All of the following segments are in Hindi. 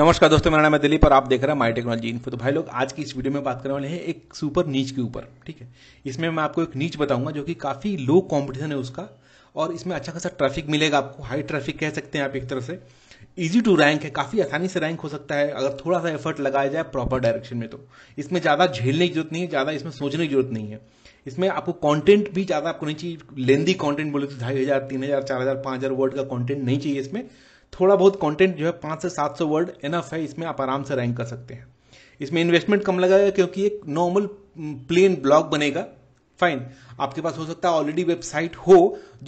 नमस्कार दोस्तों मेरा नाम है दिलीप और आप देख रहे हैं माई टेक्नोलॉजी इन्फो तो भाई लोग आज की इस वीडियो में बात करने वाले हैं एक सुपर नीच के ऊपर ठीक है इसमें मैं आपको एक नीच बताऊंगा जो कि काफ़ी लो कंपटीशन है उसका और इसमें अच्छा खासा ट्रैफिक मिलेगा आपको हाई ट्रैफिक कह सकते हैं आप एक तरह से ईजी टू रैंक है काफ़ी आसानी से रैंक हो सकता है अगर थोड़ा सा एफर्ट लगाया जाए प्रॉपर डायरेक्शन में तो इसमें ज़्यादा झेलने की जरूरत नहीं है ज़्यादा इसमें सोचने की जरूरत नहीं है इसमें आपको कंटेंट भी ज़्यादा आपको नहीं चाहिए लेंदी कंटेंट बोले तो ढाई हज़ार तीन हज़ार चार हज़ार पांच हज़ार वर्ड का कंटेंट नहीं चाहिए इसमें थोड़ा बहुत कंटेंट जो है पाँच से सात सौ वर्ड एनफ है इसमें आप आराम से रैंक कर सकते हैं इसमें इन्वेस्टमेंट कम लगाएगा क्योंकि एक नॉर्मल प्लेन ब्लॉग बनेगा फाइन आपके पास हो सकता है ऑलरेडी वेबसाइट हो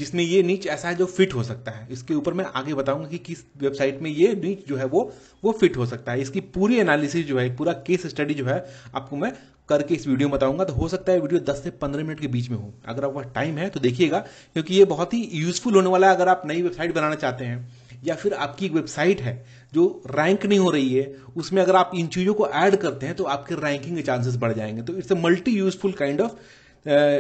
जिसमें ये नीच ऐसा है जो फिट हो सकता है इसके ऊपर मैं आगे बताऊंगा कि किस वेबसाइट में ये नीच जो है वो वो फिट हो सकता है इसकी पूरी एनालिसिस जो है पूरा केस स्टडी जो है आपको मैं करके इस वीडियो में बताऊंगा तो हो सकता है वीडियो 10 से 15 मिनट के बीच में हो अगर आपका टाइम है तो देखिएगा क्योंकि ये बहुत ही यूजफुल होने वाला है अगर आप नई वेबसाइट बनाना चाहते हैं या फिर आपकी एक वेबसाइट है जो रैंक नहीं हो रही है उसमें अगर आप इन चीज़ों को ऐड करते हैं तो आपके रैंकिंग के चांसेस बढ़ जाएंगे तो it's a multi useful kind of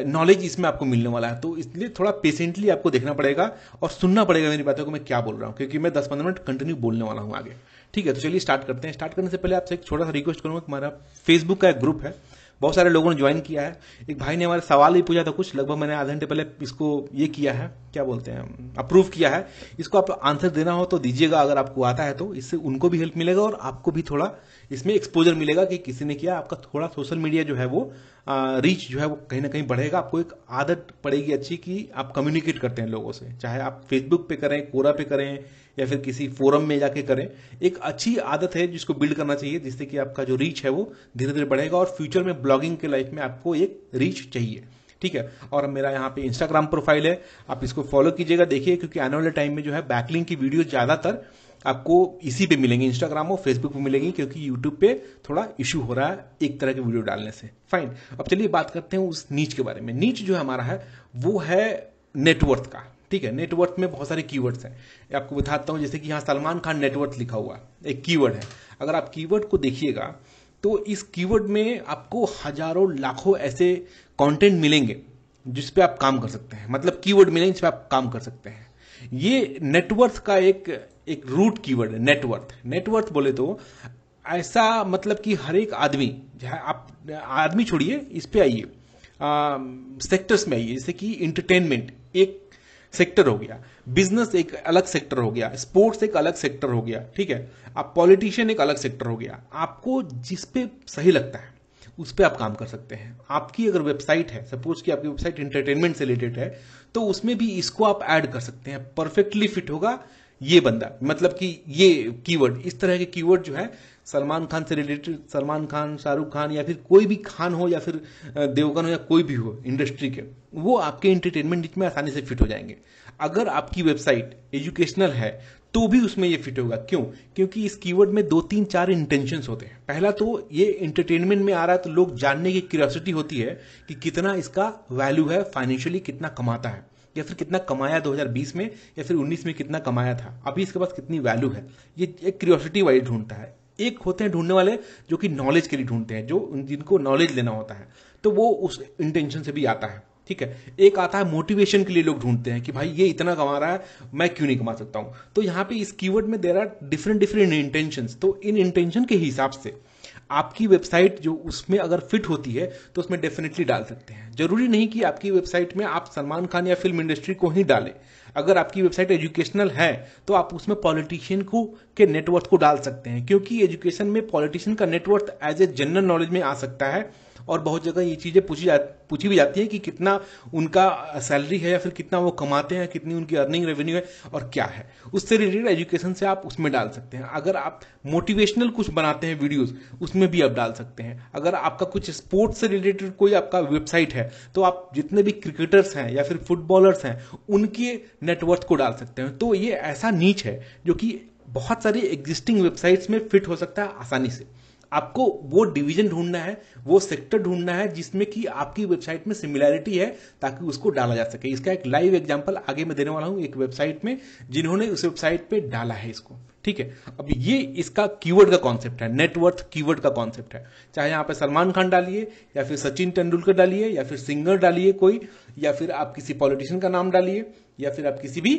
knowledge इसमें आपको मिलने वाला है तो इसलिए थोड़ा पेशेंटली आपको देखना पड़ेगा और सुनना पड़ेगा मेरी बातों को मैं क्या बोल रहा हूँ क्योंकि मैं दस पंद्रह मिनट कंटिन्यू बोलने वाला हूँ आगे ठीक है तो चलिए स्टार्ट करते हैं स्टार्ट करने से पहले आपसे एक छोटा सा रिक्वेस्ट करूंगा हमारा फेसबुक का एक ग्रुप है बहुत सारे लोगों ने ज्वाइन किया है एक भाई ने हमारे सवाल भी पूछा था कुछ लगभग मैंने आधे घंटे पहले इसको ये किया है क्या बोलते हैं अप्रूव किया है इसको आप आंसर देना हो तो दीजिएगा अगर आपको आता है तो इससे उनको भी हेल्प मिलेगा और आपको भी थोड़ा इसमें एक्सपोजर मिलेगा कि किसी ने किया आपका थोड़ा सोशल मीडिया जो है वो रीच जो है वो कहीं ना कहीं बढ़ेगा आपको एक आदत पड़ेगी अच्छी कि आप कम्युनिकेट करते हैं लोगों से चाहे आप फेसबुक पे करें कोरा पे करें या फिर किसी फोरम में जाके करें एक अच्छी आदत है जिसको बिल्ड करना चाहिए जिससे कि आपका जो रीच है वो धीरे धीरे बढ़ेगा और फ्यूचर में ब्लॉगिंग के लाइफ में आपको एक रीच चाहिए ठीक है और मेरा यहाँ पे इंस्टाग्राम प्रोफाइल है आप इसको फॉलो कीजिएगा देखिए क्योंकि आने वाले टाइम में जो है बैकलिंग की वीडियो ज़्यादातर आपको इसी पे मिलेंगे इंस्टाग्राम और फेसबुक पे मिलेंगी क्योंकि यूट्यूब पे थोड़ा इशू हो रहा है एक तरह की वीडियो डालने से फाइन अब चलिए बात करते हैं उस नीच के बारे में नीच जो हमारा है वो है नेटवर्थ का ठीक है नेटवर्थ में बहुत सारे कीवर्ड्स हैं आपको बताता हूँ जैसे कि यहाँ सलमान खान नेटवर्थ लिखा हुआ एक कीवर्ड है अगर आप कीवर्ड को देखिएगा तो इस कीवर्ड में आपको हजारों लाखों ऐसे कंटेंट मिलेंगे जिस पे आप काम कर सकते हैं मतलब कीवर्ड मिलेंगे जिस पे आप काम कर सकते हैं ये नेटवर्थ का एक एक रूट कीवर्ड है नेटवर्थ नेटवर्थ बोले तो ऐसा मतलब कि हर एक आदमी आप आदमी छोड़िए इस पे आइए सेक्टर्स में आइए जैसे कि इंटरटेनमेंट एक सेक्टर हो गया बिजनेस एक अलग सेक्टर हो गया स्पोर्ट्स एक अलग सेक्टर हो गया ठीक है आप पॉलिटिशियन एक अलग सेक्टर हो गया आपको जिस पे सही लगता है उस पर आप काम कर सकते हैं आपकी अगर वेबसाइट है सपोज कि आपकी वेबसाइट इंटरटेनमेंट से रिलेटेड है तो उसमें भी इसको आप ऐड कर सकते हैं परफेक्टली फिट होगा ये बंदा मतलब कि ये कीवर्ड इस तरह के कीवर्ड जो है सलमान खान से रिलेटेड सलमान खान शाहरुख खान या फिर कोई भी खान हो या फिर देवगन हो या कोई भी हो इंडस्ट्री के वो आपके इंटरटेनमेंट में आसानी से फिट हो जाएंगे अगर आपकी वेबसाइट एजुकेशनल है तो भी उसमें ये फिट होगा क्यों क्योंकि इस कीवर्ड में दो तीन चार इंटेंशंस होते हैं पहला तो ये इंटरटेनमेंट में आ रहा है तो लोग जानने की क्यूरियोसिटी होती है कि कितना इसका वैल्यू है फाइनेंशियली कितना कमाता है या फिर कितना कमाया 2020 में या फिर 19 में कितना कमाया था अभी इसके पास कितनी वैल्यू है ये एक क्यूरियोसिटी वाइज ढूंढता है एक होते हैं ढूंढने वाले जो कि नॉलेज के लिए ढूंढते हैं जो जिनको नॉलेज लेना होता है तो वो उस इंटेंशन से भी आता है ठीक है एक आता है मोटिवेशन के लिए लोग ढूंढते हैं कि भाई ये इतना कमा रहा है मैं क्यों नहीं कमा सकता हूं तो यहां पे इस कीवर्ड में there are different different intention तो इन इंटेंशन के हिसाब से आपकी वेबसाइट जो उसमें अगर फिट होती है तो उसमें डेफिनेटली डाल सकते हैं जरूरी नहीं कि आपकी वेबसाइट में आप सलमान खान या फिल्म इंडस्ट्री को ही डालें अगर आपकी वेबसाइट एजुकेशनल है तो आप उसमें पॉलिटिशियन को के नेटवर्थ को डाल सकते हैं क्योंकि एजुकेशन में पॉलिटिशियन का net worth as a general knowledge में आ सकता है और बहुत जगह ये चीज़ें पूछी जा पूछी भी जाती है कि कितना उनका सैलरी है या फिर कितना वो कमाते हैं कितनी उनकी अर्निंग रेवेन्यू है और क्या है उससे रिलेटेड एजुकेशन से आप उसमें डाल सकते हैं अगर आप मोटिवेशनल कुछ बनाते हैं वीडियोस उसमें भी आप डाल सकते हैं अगर आपका कुछ स्पोर्ट्स से रिलेटेड कोई आपका वेबसाइट है तो आप जितने भी क्रिकेटर्स हैं या फिर फुटबॉलर्स हैं उनके नेटवर्थ को डाल सकते हैं तो ये ऐसा नीच है जो कि बहुत सारी एग्जिस्टिंग वेबसाइट्स में फिट हो सकता है आसानी से आपको वो डिवीजन ढूंढना है वो सेक्टर ढूंढना है जिसमें कि आपकी वेबसाइट में सिमिलैरिटी है ताकि उसको डाला जा सके इसका एक लाइव एग्जाम्पल आगे मैं देने वाला हूँ एक वेबसाइट में जिन्होंने उस वेबसाइट पे डाला है इसको ठीक है अब ये इसका कीवर्ड का कॉन्सेप्ट है नेटवर्थ कीवर्ड का कॉन्सेप्ट है चाहे यहाँ पे सलमान खान डालिए या फिर सचिन तेंदुलकर डालिए या फिर सिंगर डालिए कोई या फिर आप किसी पॉलिटिशियन का नाम डालिए या फिर आप किसी भी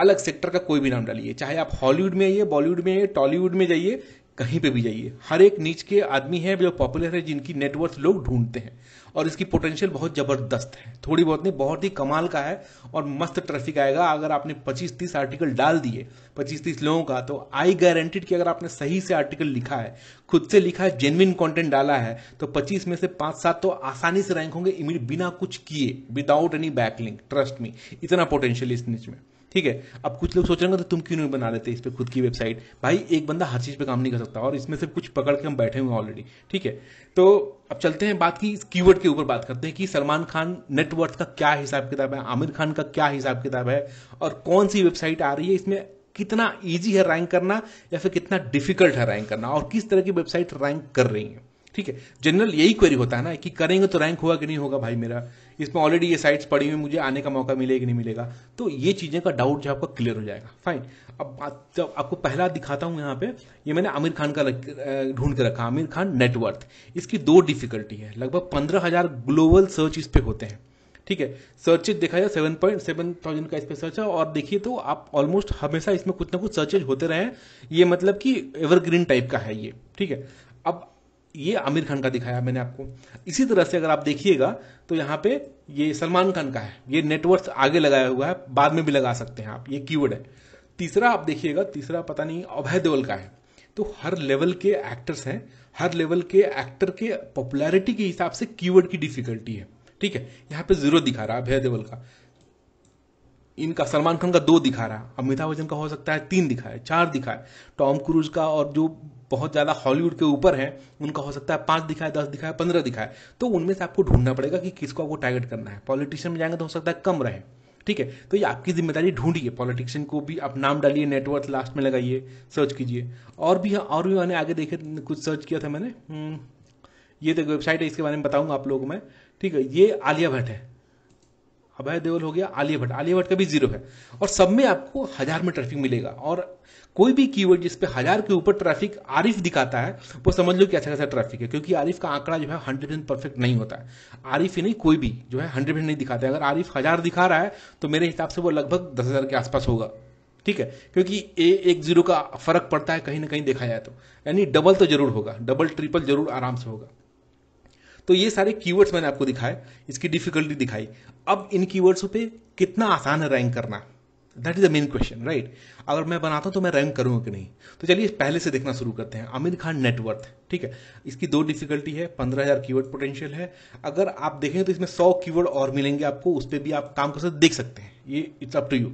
अलग सेक्टर का कोई भी नाम डालिए चाहे आप हॉलीवुड में आइए बॉलीवुड में आइए टॉलीवुड में जाइए कहीं पे भी जाइए हर एक नीच के आदमी है जो पॉपुलर है जिनकी नेटवर्थ लोग ढूंढते हैं और इसकी पोटेंशियल बहुत ज़बरदस्त है थोड़ी बहुत नहीं बहुत ही कमाल का है और मस्त ट्रैफिक आएगा अगर आपने 25-30 आर्टिकल डाल दिए 25-30 लोगों का तो आई गारंटीड कि अगर आपने सही से आर्टिकल लिखा है खुद से लिखा है जेनविन कॉन्टेंट डाला है तो 25 में से पांच सात तो आसानी से रैंक होंगे बिना कुछ किए without any backlink trust me इतना पोटेंशियल इस नीच में ठीक है अब कुछ लोग सोच रहे तो तुम क्यों नहीं बना लेते इस पर खुद की वेबसाइट भाई एक बंदा हर चीज़ पे काम नहीं कर सकता और इसमें से कुछ पकड़ के हम बैठे हुए ऑलरेडी ठीक है तो अब चलते हैं बात की कीवर्ड के ऊपर बात करते हैं कि सलमान खान नेटवर्थ का क्या हिसाब किताब है आमिर खान का क्या हिसाब किताब है और कौन सी वेबसाइट आ रही है इसमें कितना ईजी है रैंक करना या फिर कितना डिफिकल्ट है रैंक करना और किस तरह की वेबसाइट रैंक कर रही है ठीक है जनरल यही क्वेरी होता है ना कि करेंगे तो रैंक होगा कि नहीं होगा भाई मेरा इसमें ऑलरेडी ये साइट्स पड़ी हुई मुझे आने का मौका मिलेगा कि नहीं मिलेगा तो ये चीज़ें का डाउट जो आपका क्लियर हो जाएगा फाइन अब जब आपको पहला दिखाता हूं यहाँ पे ये मैंने आमिर खान का ढूंढ के रखा आमिर खान नेटवर्थ इसकी दो डिफिकल्टी है लगभग पंद्रह हज़ार ग्लोबल सर्च इस पे होते हैं ठीक है सर्चेज देखा जाए सेवन पॉइंट सेवन थाउजेंड का इस पर सर्च है और देखिए तो आप ऑलमोस्ट हमेशा इसमें कुछ ना कुछ सर्चेज होते रहे ये मतलब कि एवरग्रीन टाइप का है ये ठीक है ये आमिर खान का दिखाया मैंने आपको इसी तरह से अगर आप देखिएगा तो यहाँ पे ये सलमान खान का है ये नेटवर्क आगे लगाया हुआ है बाद में भी लगा सकते हैं आप ये कीवर्ड है तीसरा आप देखिएगा तीसरा पता नहीं अभय देवल का है तो हर लेवल के एक्टर्स हैं हर लेवल के एक्टर के पॉपुलैरिटी के हिसाब से कीवर्ड की डिफिकल्टी है ठीक है यहाँ पे जीरो दिखा रहा है अभय देवल का इनका सलमान खान का दो दिखा रहा है अमिताभ बच्चन का हो सकता है तीन दिखा है चार दिखा है टॉम क्रूज का और जो बहुत ज़्यादा हॉलीवुड के ऊपर हैं उनका हो सकता है पाँच दिखाए दस दिखाए पंद्रह दिखाए तो उनमें से आपको ढूंढना पड़ेगा कि किसको आपको टारगेट करना है पॉलिटिशियन में जाएंगे तो हो सकता है कम रहे ठीक है तो ये आपकी जिम्मेदारी ढूंढिए पॉलिटिशियन को भी आप नाम डालिए नेटवर्थ लास्ट में लगाइए सर्च कीजिए और भी हाँ, और भी मैंने आगे देखे कुछ सर्च किया था मैंने हम्म, ये तो वेबसाइट है इसके बारे में बताऊंगा आप लोगों में ठीक है ये आलिया भट्ट है अभय देवल हो गया आलिया भट्ट आलिया भट्ट का भी जीरो है और सब में आपको हजार में ट्रैफिक मिलेगा और कोई भी की कीवर्ड जिसपे हजार के ऊपर ट्रैफिक आरिफ दिखाता है वो समझ लो कि अच्छा खासा ट्रैफिक है क्योंकि आरिफ का आंकड़ा जो है हंड्रेड परसेंट परफेक्ट नहीं होता है आरिफ ही नहीं कोई भी जो है हंड्रेड परसेंट नहीं दिखाता है अगर आरिफ हजार दिखा रहा है तो मेरे हिसाब से वो लगभग दस हजार के आसपास होगा ठीक है क्योंकि ए एक जीरो का फर्क पड़ता है कहीं ना कहीं देखा जाए तो यानी डबल तो जरूर होगा डबल ट्रिपल जरूर आराम से होगा तो ये सारे कीवर्ड्स मैंने आपको दिखाए इसकी डिफिकल्टी दिखाई अब इन कीवर्ड्स पे कितना आसान है रैंक करना that is the main question right अगर मैं बनाता हूं तो मैं रैंक करूंगा कि नहीं तो चलिए पहले से देखना शुरू करते हैं आमिर खान नेटवर्थ ठीक है इसकी दो डिफिकल्टी है पंद्रह हज़ार कीवर्ड पोटेंशियल है अगर आप देखें तो इसमें सौ कीवर्ड और मिलेंगे आपको उस पर भी आप काम कर सकते देख सकते हैं ये it's up to you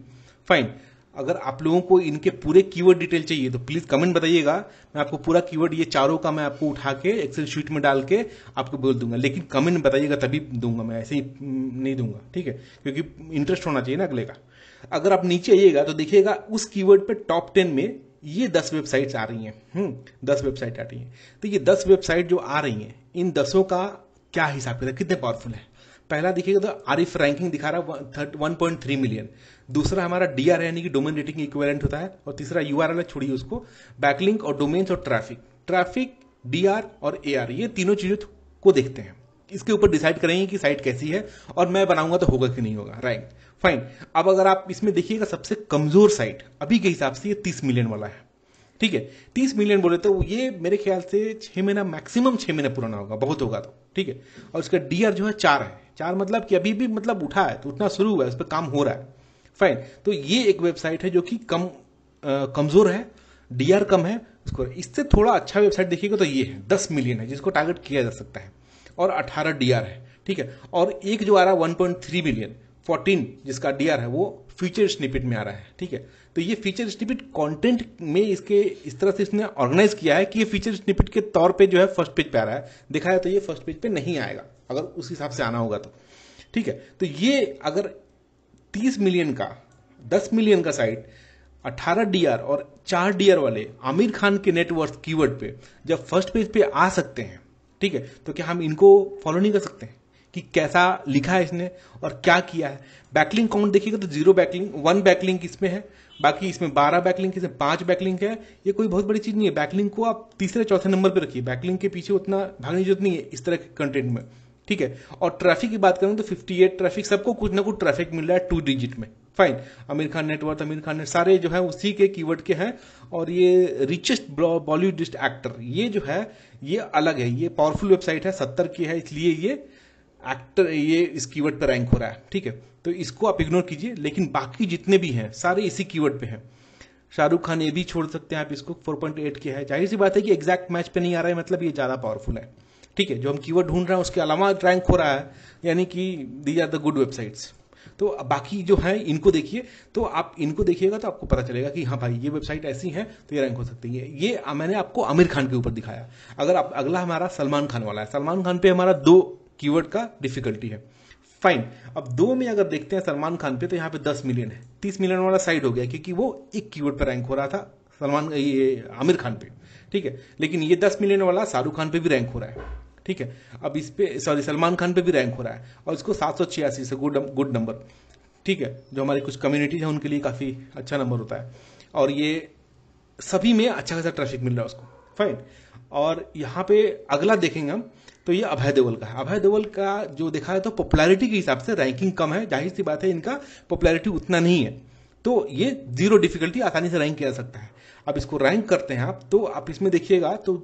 fine अगर आप लोगों को इनके पूरे कीवर्ड डिटेल चाहिए तो प्लीज कमेंट बताइएगा मैं आपको पूरा कीवर्ड ये चारों का मैं आपको उठा के एक्सेल शीट में डाल के आपको बोल दूंगा लेकिन कमेंट बताइएगा तभी दूंगा मैं ऐसे ही हम्म, नहीं दूंगा ठीक है क्योंकि इंटरेस्ट होना चाहिए ना अगले का अगर आप नीचे आइएगा तो देखिएगा उस कीवर्ड पे टॉप टेन में ये दस वेबसाइट्स आ रही हैं हम्म, दस वेबसाइट आ रही हैं तो ये दस वेबसाइट जो आ रही हैं इन दसों का क्या हिसाब किताब कितने पावरफुल है पहला देखिएगा तो आरिफ रैंकिंग दिखा रहा है 1.3 मिलियन दूसरा हमारा डी आर यानी कि डोमेन रेटिंग इक्वेलेंट होता है और तीसरा यू आर एल छोड़िए उसको बैकलिंक और डोमेन्स और ट्रैफिक ट्रैफिक डी आर और ए आर ये तीनों चीज़ों को देखते हैं इसके ऊपर डिसाइड करेंगे कि साइट कैसी है और मैं बनाऊंगा तो होगा कि नहीं होगा राइट फाइन अब अगर आप इसमें देखिएगा सबसे कमजोर साइट अभी के हिसाब से ये तीस मिलियन वाला है ठीक है तीस मिलियन बोले तो ये मेरे ख्याल से छह महीना मैक्सिमम छह महीना पुराना होगा बहुत होगा तो ठीक है और इसका डीआर जो है चार है चार मतलब कि अभी भी मतलब उठा है तो उठना शुरू हुआ है उस पर काम हो रहा है फाइन तो ये एक वेबसाइट है जो कि कम कमजोर है डीआर कम है उसको इससे थोड़ा अच्छा वेबसाइट देखिएगा तो ये है दस मिलियन है जिसको टारगेट किया जा सकता है और अठारह डीआर है ठीक है और एक जो आ रहा है one point three million fourteen जिसका डीआर है वो फ्यूचर स्निपिट में आ रहा है ठीक है तो ये फीचर स्निपिट कंटेंट में इसके इस तरह से इसने ऑर्गेनाइज किया है कि ये फीचर स्निपिट के तौर पे जो है फर्स्ट पेज पे आ रहा है देखा है तो ये फर्स्ट पेज पे नहीं आएगा अगर उस हिसाब से आना होगा तो ठीक है तो ये अगर 30 मिलियन का 10 मिलियन का साइट 18 डीआर और 4 डीआर वाले आमिर खान के नेटवर्थ कीवर्ड पे जब फर्स्ट पेज पे आ सकते हैं ठीक है तो क्या हम इनको फॉलो नहीं कर सकते हैं कि कैसा लिखा है इसने और क्या किया है बैकलिंग काउंट देखिएगा तो जीरो बैकलिंग वन बैकलिंग इसमें है बाकी इसमें बारह बैकलिंग है इसमें पांच बैकलिंग है ये कोई बहुत बड़ी चीज़ नहीं है बैकलिंग को आप तीसरे चौथे नंबर पर रखिए बैकलिंग के पीछे उतना भागने की जरूरत नहीं है इस तरह के कंटेंट में ठीक है और ट्रैफिक की बात करें तो फिफ्टी एट ट्रैफिक सबको कुछ ना कुछ ट्रैफिक मिल रहा है टू डिजिट में fine Aamir Khan net worth Aamir Khan net सारे जो है उसी के कीवर्ड के हैं और ये रिचेस्ट बॉलीवुड एक्टर ये जो है ये अलग है ये पावरफुल वेबसाइट है सत्तर की है इसलिए ये एक्टर ये इस कीवर्ड पर रैंक हो रहा है ठीक है तो इसको आप इग्नोर कीजिए लेकिन बाकी जितने भी हैं सारे इसी कीवर्ड पे हैं शाहरुख खान ये भी छोड़ सकते हैं आप इसको 4.8 के है जाहिर सी बात है कि एग्जैक्ट मैच पे नहीं आ रहा है मतलब ये ज़्यादा पावरफुल है ठीक है जो हम कीवर्ड ढूंढ रहे हैं उसके अलावा रैंक हो रहा है यानी कि these are the good websites तो बाकी जो है इनको देखिए तो आप इनको देखिएगा तो आपको पता चलेगा कि हाँ भाई ये वेबसाइट ऐसी है तो ये रैंक हो सकती है ये मैंने आपको आमिर खान के ऊपर दिखाया अगर आप अगला हमारा सलमान खान वाला है सलमान खान पे हमारा दो कीवर्ड का डिफिकल्टी है फाइन अब दो में अगर देखते हैं सलमान खान पे तो यहाँ पे दस मिलियन है तीस मिलियन वाला साइड हो गया क्योंकि वो एक कीवर्ड पर रैंक हो रहा था सलमान ये आमिर खान पे ठीक है लेकिन ये दस मिलियन वाला शाहरुख खान पे भी रैंक हो रहा है ठीक है अब इस पे सॉरी सलमान खान पे भी रैंक हो रहा है और इसको सात सौ छियासी से गुड गुड नंबर ठीक है जो हमारे कुछ कम्युनिटीज हैं उनके लिए काफ़ी अच्छा नंबर होता है और ये सभी में अच्छा खासा ट्रैफिक मिल रहा है उसको फाइन और यहाँ पे अगला देखेंगे हम तो ये अभय देवल का है अभय देवल का जो देखा है तो पॉपुलैरिटी के हिसाब से रैंकिंग कम है जाहिर सी बात है इनका पॉपुलैरिटी उतना नहीं है तो ये जीरो डिफिकल्टी आसानी से रैंक किया जा सकता है अब इसको रैंक करते हैं आप तो आप इसमें देखिएगा तो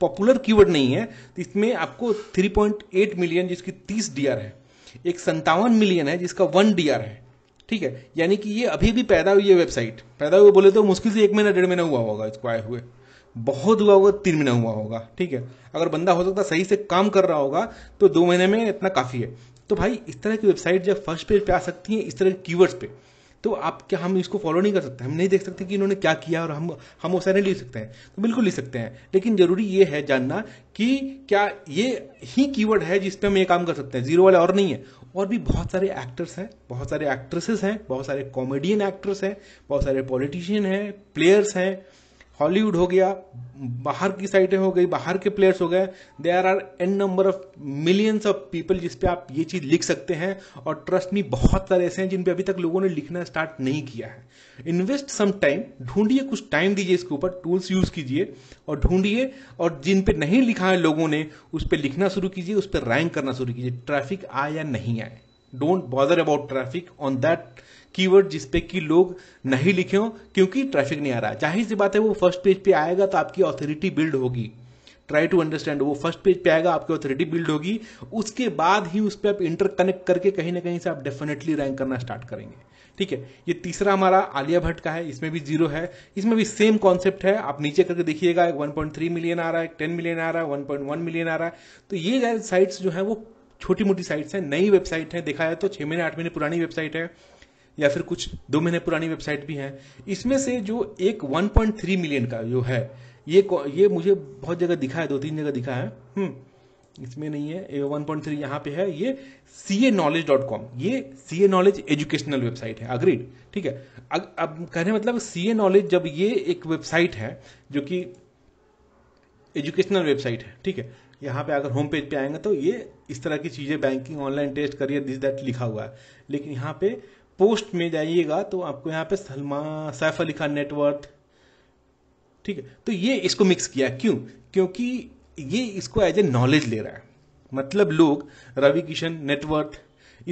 पॉपुलर कीवर्ड नहीं है तो इसमें आपको 3.8 मिलियन जिसकी 30 डीआर है एक संतावन मिलियन है जिसका वन डीआर है ठीक है यानी कि ये अभी भी पैदा हुई है वेबसाइट पैदा हुए बोले तो मुश्किल से एक महीना डेढ़ महीना हुआ होगा इसको आए हुए बहुत हुआ होगा तीन महीना हुआ होगा ठीक है अगर बंदा हो सकता सही से काम कर रहा होगा तो दो महीने में इतना काफ़ी है तो भाई इस तरह की वेबसाइट जब फर्स्ट पेज पे आ सकती है इस तरह के कीवर्ड्स पे तो आप क्या हम इसको फॉलो नहीं कर सकते हम नहीं देख सकते कि इन्होंने क्या किया और हम हम वो सारे लिख सकते हैं तो बिल्कुल लिख सकते हैं लेकिन जरूरी ये है जानना कि क्या ये ही कीवर्ड है जिस पे हम ये काम कर सकते हैं जीरो वाले और नहीं है और भी बहुत सारे एक्टर्स हैं बहुत सारे एक्ट्रेसेस हैं बहुत सारे कॉमेडियन एक्टर्स हैं बहुत सारे पॉलिटिशियन हैं प्लेयर्स हैं हॉलीवुड हो गया बाहर की साइटें हो गई बाहर के प्लेयर्स हो गए there are an number of millions of people जिस पे आप ये चीज़ लिख सकते हैं और ट्रस्ट में बहुत सारे ऐसे हैं जिन पे अभी तक लोगों ने लिखना स्टार्ट नहीं किया है इन्वेस्ट सम टाइम ढूंढिए कुछ टाइम दीजिए इसके ऊपर टूल्स यूज़ कीजिए और ढूंढिए और जिन पे नहीं लिखा है लोगों ने उस पर लिखना शुरू कीजिए उस पर रैंक करना शुरू कीजिए ट्रैफिक आए या नहीं आए don't bother about traffic on that keyword जिस पे कि लोग नहीं लिखे हो क्योंकि ट्रैफिक नहीं आ रहा जाहिर सी बात है वो फर्स्ट पेज पे आएगा तो आपकी ऑथोरिटी बिल्ड होगी ट्राई टू अंडरस्टैंड वो फर्स्ट पेज पे आएगा आपकी ऑथोरिटी बिल्ड होगी उसके बाद ही उस पर आप इंटरकनेक्ट करके कहीं ना कहीं से आप डेफिनेटली रैंक करना स्टार्ट करेंगे ठीक है ये तीसरा हमारा आलिया भट्ट का है इसमें भी जीरो है इसमें भी सेम कॉन्सेप्ट है आप नीचे करके देखिएगा एक 1.3 मिलियन आ रहा है एक 10 मिलियन आ रहा है 1.1 मिलियन आ रहा है तो ये साइट्स जो है वो छोटी मोटी साइट्स हैं नई वेबसाइट है देखा है तो छह महीने आठ महीने पुरानी वेबसाइट है या फिर कुछ दो महीने पुरानी वेबसाइट भी है इसमें से जो एक 1.3 मिलियन का जो है ये ये मुझे बहुत जगह दिखा है दो तीन जगह दिखा है हम्म इसमें नहीं है वन पॉइंट थ्री यहाँ पे है ये C A knowledge dot com ये C A knowledge educational website है अग्रीड ठीक है अग, अब कहने मतलब सी ए नॉलेज जब ये एक वेबसाइट है जो कि एजुकेशनल वेबसाइट है ठीक है यहाँ पे अगर होम पेज पे आएंगे तो ये इस तरह की चीज़ें banking online test career this that लिखा हुआ है लेकिन यहाँ पे पोस्ट में जाइएगा तो आपको यहाँ पे सलमा सैफ अली खान नेटवर्थ ठीक है तो ये इसको मिक्स किया क्यों क्योंकि ये इसको एज ए नॉलेज ले रहा है मतलब लोग रवि किशन नेटवर्थ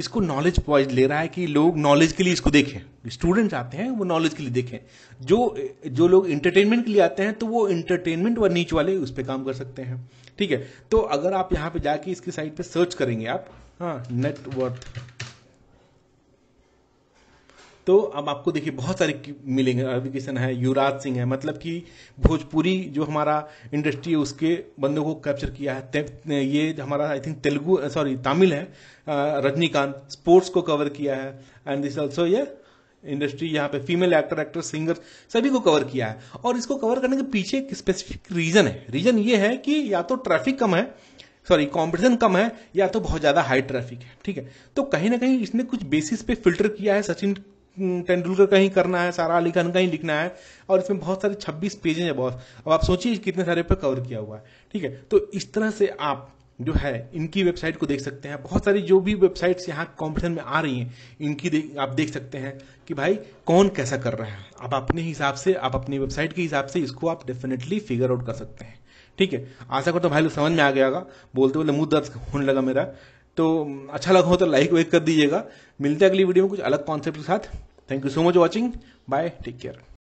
इसको नॉलेज पॉइंट ले रहा है कि लोग नॉलेज के लिए इसको देखें स्टूडेंट आते हैं वो नॉलेज के लिए देखें जो जो लोग इंटरटेनमेंट के लिए आते हैं तो वो इंटरटेनमेंट व नीच वाले उस पर काम कर सकते हैं ठीक है तो अगर आप यहां पे जाके इसकी साइट पे सर्च करेंगे आप हाँ नेटवर्थ तो अब आपको देखिए बहुत सारे मिलेंगे किशन है युवराज सिंह है मतलब कि भोजपुरी जो हमारा इंडस्ट्री है उसके बंदों को कैप्चर किया है ये हमारा I think Telugu sorry Tamil है रजनीकांत स्पोर्ट्स को कवर किया है एंड दिस ऑल्सो ये इंडस्ट्री यहाँ पे फीमेल एक्टर एक्टर सिंगर सभी को कवर किया है और इसको कवर करने के पीछे एक स्पेसिफिक रीजन है रीजन ये है कि या तो ट्रैफिक कम है सॉरी कॉम्पिटिशन कम है या तो बहुत ज़्यादा हाई ट्रैफिक है ठीक है तो कहीं ना कहीं इसने कुछ बेसिस पे फिल्टर किया है सचिन हम्म, तेंदुलकर का ही करना है सारा अली खान का ही लिखना है और इसमें बहुत सारे 26 पेजेज है बहुत अब आप सोचिए कितने सारे पे कवर किया हुआ है ठीक है तो इस तरह से आप जो है इनकी वेबसाइट को देख सकते हैं बहुत सारी जो भी वेबसाइट्स यहाँ कॉम्पिटिशन में आ रही हैं इनकी दे, आप देख सकते हैं कि भाई कौन कैसा कर रहा है आप अपने हिसाब से आप अपनी वेबसाइट के हिसाब से इसको आप डेफिनेटली फिगर आउट कर सकते हैं ठीक है आशा करता तो भाई लोग समझ में आ गया होगा बोलते बोलते मुंह दर्द होने लगा मेरा तो अच्छा लगा हो तो लाइक वाइक कर दीजिएगा मिलते हैं अगली वीडियो में कुछ अलग कॉन्सेप्ट के साथ thank you so much watching bye take care